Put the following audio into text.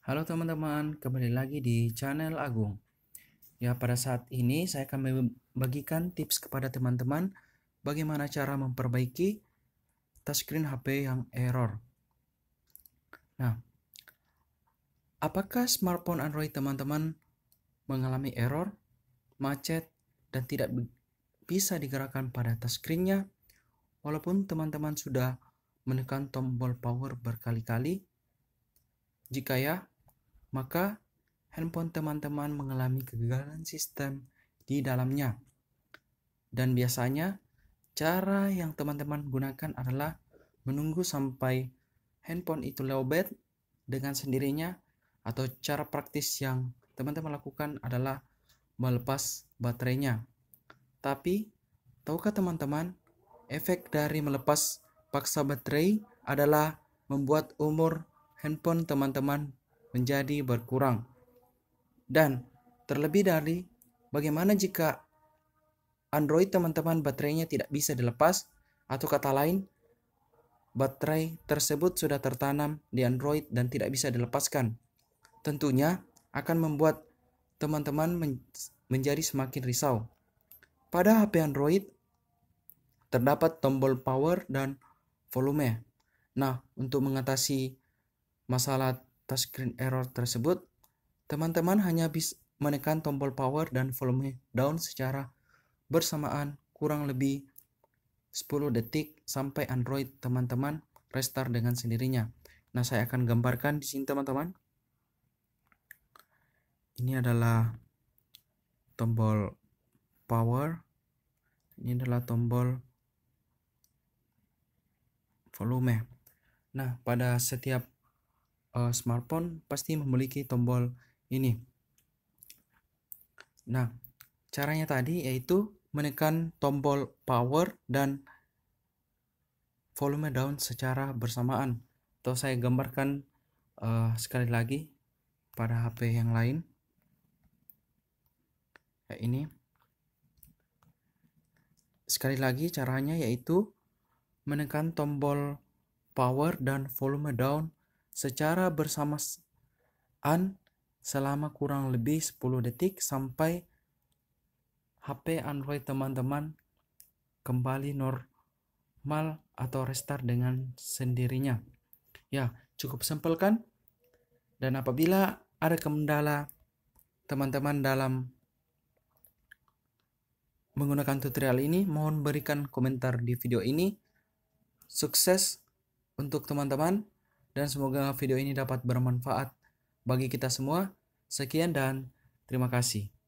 Halo teman-teman, kembali lagi di channel Agung. Ya, pada saat ini saya akan membagikan tips kepada teman-teman bagaimana cara memperbaiki touchscreen HP yang error. Nah, apakah smartphone Android teman-teman mengalami error, macet, dan tidak bisa digerakkan pada touchscreennya Walaupun teman-teman sudah menekan tombol power berkali-kali, jika ya, maka handphone teman-teman mengalami kegagalan sistem di dalamnya. Dan biasanya, cara yang teman-teman gunakan adalah menunggu sampai handphone itu lowbat dengan sendirinya atau cara praktis yang teman-teman lakukan adalah melepas baterainya. Tapi, tahukah teman-teman, efek dari melepas paksa baterai adalah membuat umur handphone teman-teman menjadi berkurang. Dan terlebih dari bagaimana jika Android teman-teman baterainya tidak bisa dilepas atau kata lain baterai tersebut sudah tertanam di Android dan tidak bisa dilepaskan. Tentunya akan membuat teman-teman men menjadi semakin risau. Pada HP Android terdapat tombol power dan volume. Nah, untuk mengatasi masalah screen error tersebut, teman-teman hanya bisa menekan tombol power dan volume down secara bersamaan kurang lebih 10 detik sampai Android teman-teman restart dengan sendirinya. Nah, saya akan gambarkan di sini teman-teman. Ini adalah tombol power. Ini adalah tombol volume. Nah, pada setiap uh, smartphone pasti memiliki tombol ini. Nah, caranya tadi yaitu menekan tombol power dan volume down secara bersamaan. Atau saya gambarkan uh, sekali lagi pada HP yang lain. Ya, ini. Sekali lagi caranya yaitu menekan tombol power dan volume down secara bersamaan selama kurang lebih 10 detik sampai HP Android teman-teman kembali normal atau restart dengan sendirinya. Ya, cukup simpel kan? Dan apabila ada kendala teman-teman dalam menggunakan tutorial ini, mohon berikan komentar di video ini. Sukses untuk teman-teman dan semoga video ini dapat bermanfaat bagi kita semua. Sekian dan terima kasih.